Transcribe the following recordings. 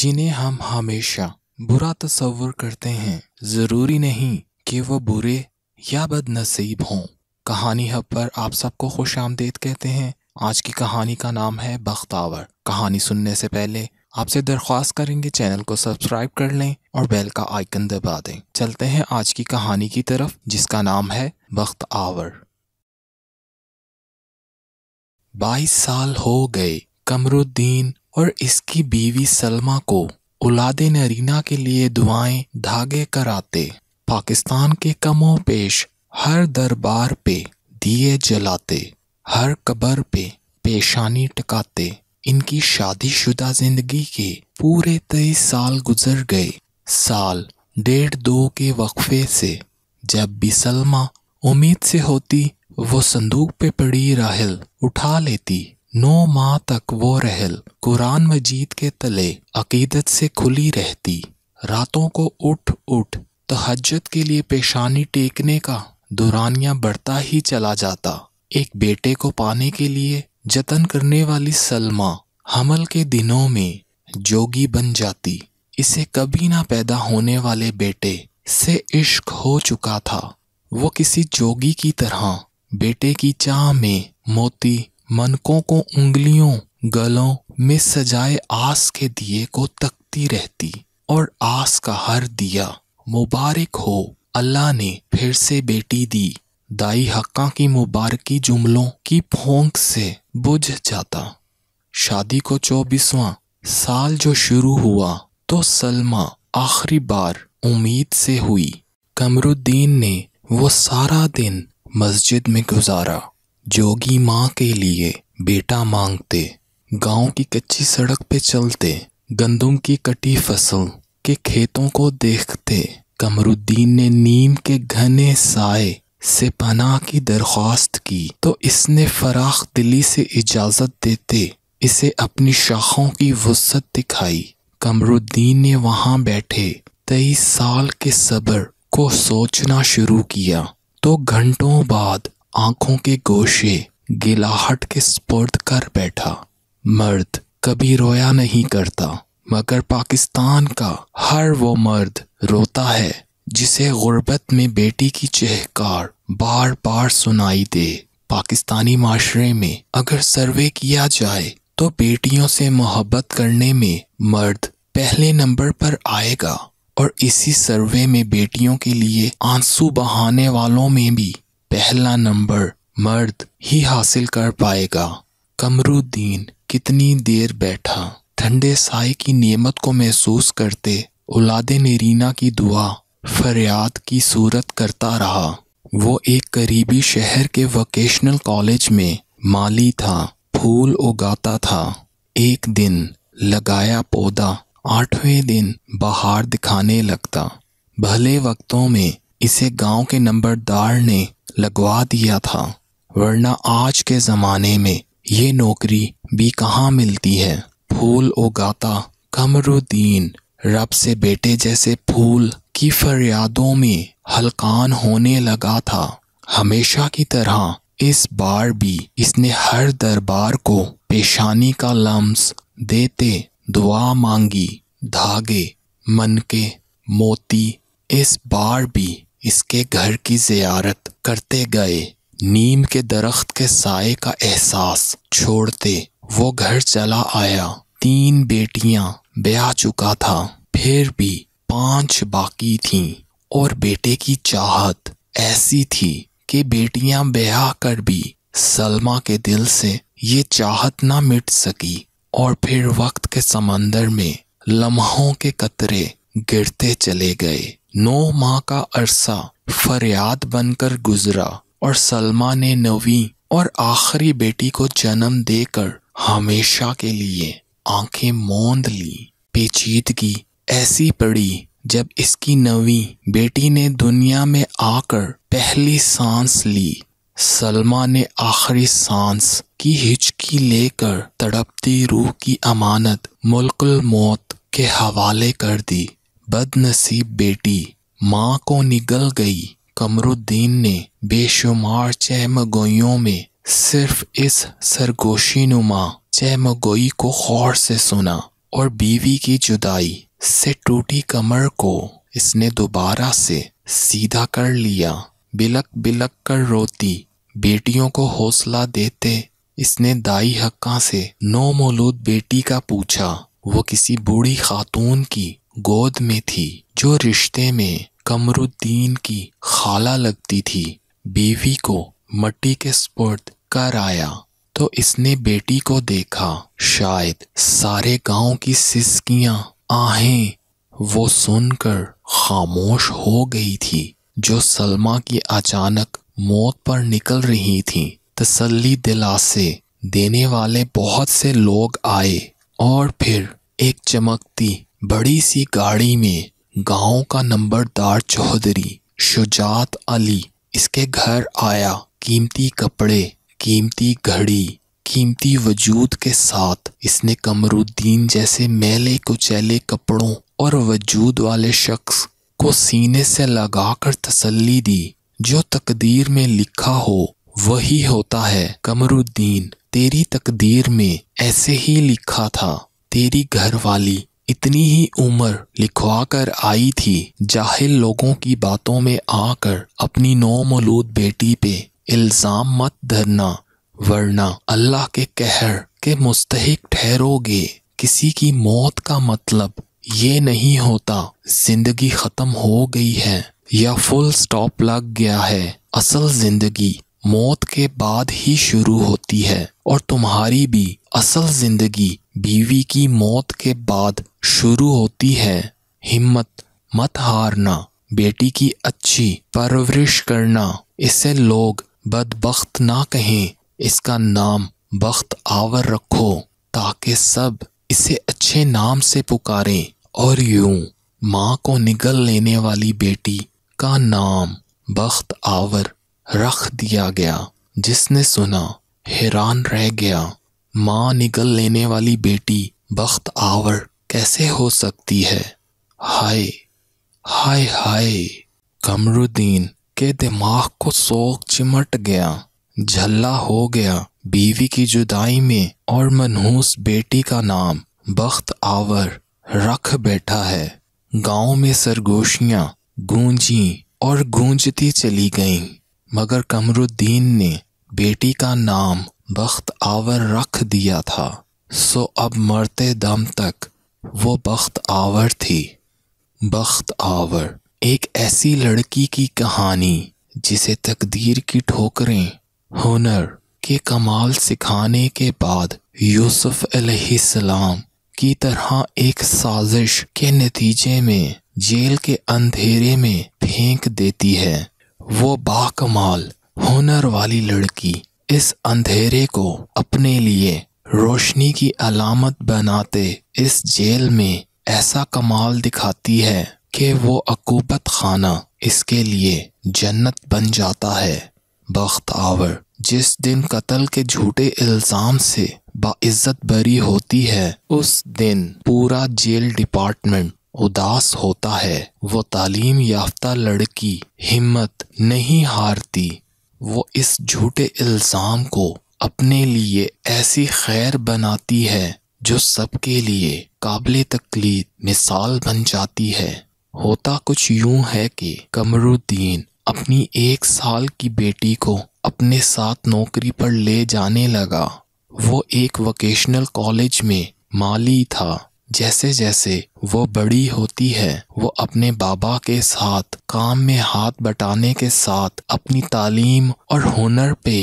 जिन्हें हम हमेशा बुरा तस्वर करते हैं ज़रूरी नहीं कि वह बुरे या बदनसीब हों कहानी हब पर आप सबको खुश आमदेद कहते हैं आज की कहानी का नाम है बख्तावर कहानी सुनने से पहले आपसे दरख्वास्त करेंगे चैनल को सब्सक्राइब कर लें और बेल का आइकन दबा दें चलते हैं आज की कहानी की तरफ जिसका नाम है बख्त आवर बाईस साल हो गए कमरुद्दीन और इसकी बीवी सलमा को उलाद नरीना के लिए दुआएं धागे कराते पाकिस्तान के कमों पेश हर दरबार पे दिए जलाते हर कबर पे पेशानी टकाते इनकी शादीशुदा जिंदगी के पूरे तेईस साल गुजर गए साल डेढ़ दो के वक्फे से जब भी सलमा उम्मीद से होती वो संदूक पे पड़ी राहल उठा लेती नौ माह तक वो रहल कुरान मजीद के तले अकीदत से खुली रहती रातों को उठ उठ तहजत के लिए पेशानी टेकने का दुरानिया बढ़ता ही चला जाता एक बेटे को पाने के लिए जतन करने वाली सलमा हमल के दिनों में जोगी बन जाती इसे कभी ना पैदा होने वाले बेटे से इश्क हो चुका था वो किसी जोगी की तरह बेटे की चाह में मोती मनकों को उंगलियों गलों में सजाए आस के दिए को तकती रहती और आस का हर दिया मुबारक हो अल्लाह ने फिर से बेटी दी दाई हक्का की मुबारकी जुमलों की फोंक से बुझ जाता शादी को चौबीसवां साल जो शुरू हुआ तो सलमा आखिरी बार उम्मीद से हुई कमरुद्दीन ने वो सारा दिन मस्जिद में गुजारा जोगी माँ के लिए बेटा मांगते गांव की कच्ची सड़क पे चलते गंदुम की कटी फसल के खेतों को देखते कमरुद्दीन ने नीम के घने साय से पनाह की दरख्वास्त की तो इसने फराख दिली से इजाज़त देते इसे अपनी शाखों की वसत दिखाई कमरुद्दीन ने वहाँ बैठे तेईस साल के सब्र को सोचना शुरू किया तो घंटों बाद आंखों के गोशे गिलाहट के स्पर्द कर बैठा मर्द कभी रोया नहीं करता मगर पाकिस्तान का हर वो मर्द रोता है जिसे गुर्बत में बेटी की चहकार बार बार सुनाई दे पाकिस्तानी माशरे में अगर सर्वे किया जाए तो बेटियों से मोहब्बत करने में मर्द पहले नंबर पर आएगा और इसी सर्वे में बेटियों के लिए आंसू बहाने वालों में भी पहला नंबर मर्द ही हासिल कर पाएगा कमरुद्दीन कितनी देर बैठा ठंडे साय की नियमत को महसूस करते औलाद नरीना की दुआ फरियाद की सूरत करता रहा वो एक करीबी शहर के वोकेशनल कॉलेज में माली था फूल उगाता था एक दिन लगाया पौधा आठवें दिन बाहर दिखाने लगता भले वक्तों में इसे गांव के नंबरदार ने लगवा दिया था वरना आज के ज़माने में ये नौकरी भी कहाँ मिलती है फूल उगाता कमरुद्दीन रब से बेटे जैसे फूल की फरियादों में हलकान होने लगा था हमेशा की तरह इस बार भी इसने हर दरबार को पेशानी का लम्स देते दुआ मांगी धागे मन के मोती इस बार भी इसके घर की जियारत करते गए नीम के दरख्त के साय का एहसास छोड़ते वो घर चला आया तीन बेटियां ब्याह चुका था फिर भी पांच बाकी थीं और बेटे की चाहत ऐसी थी कि बेटियां ब्याह कर भी सलमा के दिल से ये चाहत ना मिट सकी और फिर वक्त के समंदर में लम्हों के कतरे गिरते चले गए नौ माह का अरसा फरियाद बनकर गुजरा और सलमा ने नवी और आखिरी बेटी को जन्म देकर हमेशा के लिए आंखें मोंद ली पेचीदगी ऐसी पड़ी जब इसकी नवी बेटी ने दुनिया में आकर पहली सांस ली सलमा ने आखिरी सांस की हिचकी लेकर तड़पती रूह की अमानत मुल्कुल मौत के हवाले कर दी बदनसीब बेटी माँ को निगल गई कमरुद्दीन ने बेशुमार चहमगोइयों में सिर्फ इस सरगोशी नुमा चहमगोई को गौर से सुना और बीवी की जुदाई से टूटी कमर को इसने दोबारा से सीधा कर लिया बिलक बिलक कर रोती बेटियों को हौसला देते इसने दाई हक्का से नौ मौलूद बेटी का पूछा वो किसी बूढ़ी खातून की गोद में थी जो रिश्ते में कमरुद्दीन की खाला लगती थी बीवी को मट्टी के स्पर्द कर आया तो इसने बेटी को देखा शायद सारे गांव की सिसकियां आहें वो सुनकर खामोश हो गई थी जो सलमा की अचानक मौत पर निकल रही थी तसल्ली दिलासे देने वाले बहुत से लोग आए और फिर एक चमकती बड़ी सी गाड़ी में गांव का नंबरदार चौधरी शुजात अली इसके घर आया कीमती कपड़े कीमती घड़ी कीमती वजूद के साथ इसने कमरुद्दीन जैसे मेले कुचैले कपड़ों और वजूद वाले शख्स को सीने से लगाकर तसल्ली दी जो तकदीर में लिखा हो वही होता है कमरुद्दीन तेरी तकदीर में ऐसे ही लिखा था तेरी घरवाली इतनी ही उम्र लिखवा कर आई थी जाहिल लोगों की बातों में आकर अपनी नौमलूद बेटी पे इल्ज़ाम मत धरना वरना अल्लाह के कहर के मुस्तक ठहरोगे किसी की मौत का मतलब ये नहीं होता जिंदगी ख़त्म हो गई है या फुल स्टॉप लग गया है असल जिंदगी मौत के बाद ही शुरू होती है और तुम्हारी भी असल जिंदगी बीवी की मौत के बाद शुरू होती है हिम्मत मत हारना बेटी की अच्छी परवरिश करना इसे लोग बदबख्त ना कहें इसका नाम बख्त आवर रखो ताकि सब इसे अच्छे नाम से पुकारें और यूं माँ को निगल लेने वाली बेटी का नाम बख्त आवर रख दिया गया जिसने सुना हैरान रह गया माँ निकल लेने वाली बेटी बख्त आवर कैसे हो सकती है हाय हाय हाय कमरुद्दीन के दिमाग को सोख चिमट गया झल्ला हो गया बीवी की जुदाई में और मनहूस बेटी का नाम बख्त आवर रख बैठा है गांव में सरगोशियां गूंजी और गूंजती चली गईं मगर कमरुद्दीन ने बेटी का नाम बख्त आवर रख दिया था सो अब मरते दम तक वो बख्त आवर थी बख्त आवर एक ऐसी लड़की की कहानी जिसे तकदीर की ठोकरें हुनर के कमाल सिखाने के बाद यूसुफ अलैहिस्सलाम की तरह एक साजिश के नतीजे में जेल के अंधेरे में फेंक देती है वो बाकमाल हुनर वाली लड़की इस अंधेरे को अपने लिए रोशनी की अलामत बनाते इस जेल में ऐसा कमाल दिखाती है कि वो अकूबत खाना इसके लिए जन्नत बन जाता है आवर जिस दिन कत्ल के झूठे इल्ज़ाम से बाइज्जत बरी होती है उस दिन पूरा जेल डिपार्टमेंट उदास होता है वो तालीम याफ्ता लड़की हिम्मत नहीं हारती वो इस झूठे इल्ज़ाम को अपने लिए ऐसी खैर बनाती है जो सबके लिए काबिल तकलीद मिसाल बन जाती है होता कुछ यूं है कि कमरुद्दीन अपनी एक साल की बेटी को अपने साथ नौकरी पर ले जाने लगा वो एक वोकेशनल कॉलेज में माली था जैसे जैसे वो बड़ी होती है वो अपने बाबा के साथ काम में हाथ बटाने के साथ अपनी तालीम और हुनर पे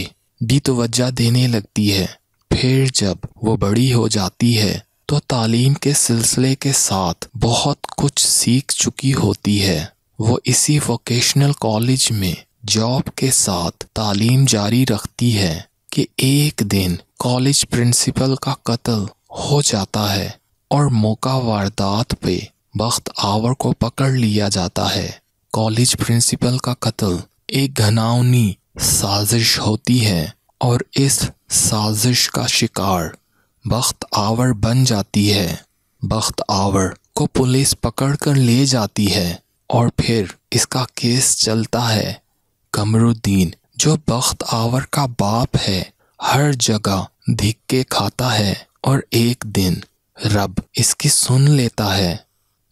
भी तोज्जह देने लगती है फिर जब वो बड़ी हो जाती है तो तालीम के सिलसिले के साथ बहुत कुछ सीख चुकी होती है वो इसी वोकेशनल कॉलेज में जॉब के साथ तालीम जारी रखती है कि एक दिन कॉलेज प्रिंसिपल का कत्ल हो जाता है और मौका वारदात पे बख्त आवर को पकड़ लिया जाता है कॉलेज प्रिंसिपल का कत्ल एक घनावनी साजिश होती है और इस साजिश का शिकार बख्त आवर बन जाती है बख्त आवर को पुलिस पकड़ कर ले जाती है और फिर इसका केस चलता है कमरुद्दीन जो बख्त आवर का बाप है हर जगह धिक्के खाता है और एक दिन रब इसकी सुन लेता है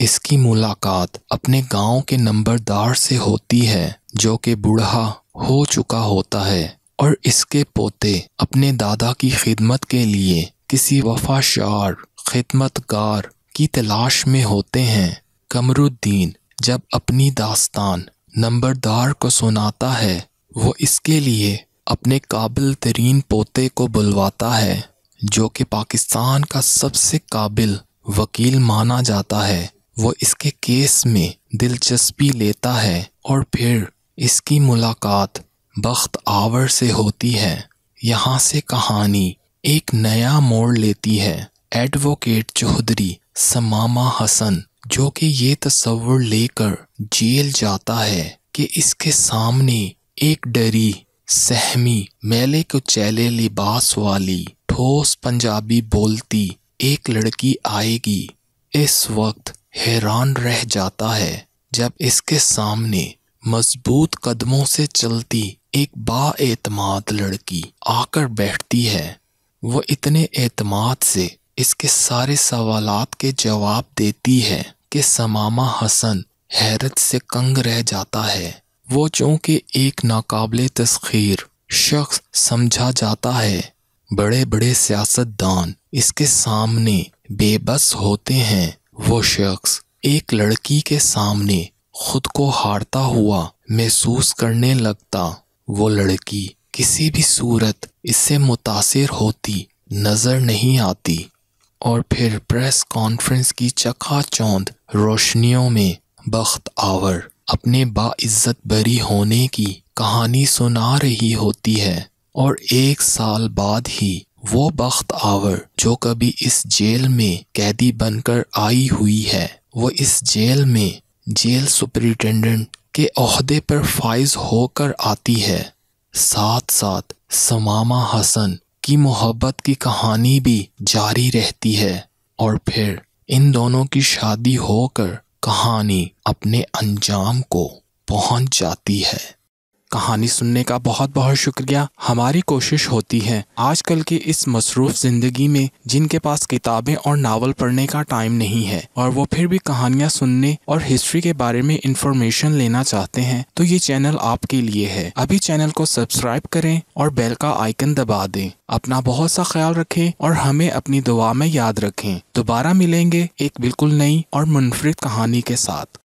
इसकी मुलाकात अपने गांव के नंबरदार से होती है जो कि बूढ़ा हो चुका होता है और इसके पोते अपने दादा की खिदमत के लिए किसी वफाशार खिदमतगार की तलाश में होते हैं कमरुद्दीन जब अपनी दास्तान नंबरदार को सुनाता है वो इसके लिए अपने काबिल तरीन पोते को बुलवाता है जो कि पाकिस्तान का सबसे काबिल वकील माना जाता है वो इसके केस में दिलचस्पी लेता है और फिर इसकी मुलाकात बख्त आवर से होती है यहाँ से कहानी एक नया मोड़ लेती है एडवोकेट चौधरी समामा हसन जो कि ये तस्वुर लेकर जेल जाता है कि इसके सामने एक डरी सहमी मेले को चैले लिबास वाली ठोस पंजाबी बोलती एक लड़की आएगी इस वक्त हैरान रह जाता है जब इसके सामने मजबूत कदमों से चलती एक बाएतमाद लड़की आकर बैठती है वह इतने एतमाद से इसके सारे सवालात के जवाब देती है कि समामा हसन हैरत से कंग रह जाता है वो चूँकि एक नाकबले तस्खीर शख्स समझा जाता है बड़े बड़े सियासतदान इसके सामने बेबस होते हैं वो शख्स एक लड़की के सामने खुद को हारता हुआ महसूस करने लगता वो लड़की किसी भी सूरत इससे मुतासर होती नज़र नहीं आती और फिर प्रेस कॉन्फ्रेंस की चकाचौंध रोशनियों में बख्त आवर अपने बाइज्जत बरी होने की कहानी सुना रही होती है और एक साल बाद ही वो बख्त आवर जो कभी इस जेल में कैदी बनकर आई हुई है वो इस जेल में जेल सुपरिटेंडेंट के अहदे पर फाइज होकर आती है साथ साथ समामा हसन की मोहब्बत की कहानी भी जारी रहती है और फिर इन दोनों की शादी होकर कहानी अपने अंजाम को पहुंच जाती है कहानी सुनने का बहुत बहुत शुक्रिया हमारी कोशिश होती है आजकल की इस मसरूफ ज़िंदगी में जिनके पास किताबें और नावल पढ़ने का टाइम नहीं है और वो फिर भी कहानियाँ सुनने और हिस्ट्री के बारे में इंफॉर्मेशन लेना चाहते हैं तो ये चैनल आपके लिए है अभी चैनल को सब्सक्राइब करें और बेल का आइकन दबा दें अपना बहुत सा ख्याल रखें और हमें अपनी दुआ में याद रखें दोबारा मिलेंगे एक बिल्कुल नई और मुनफरद कहानी के साथ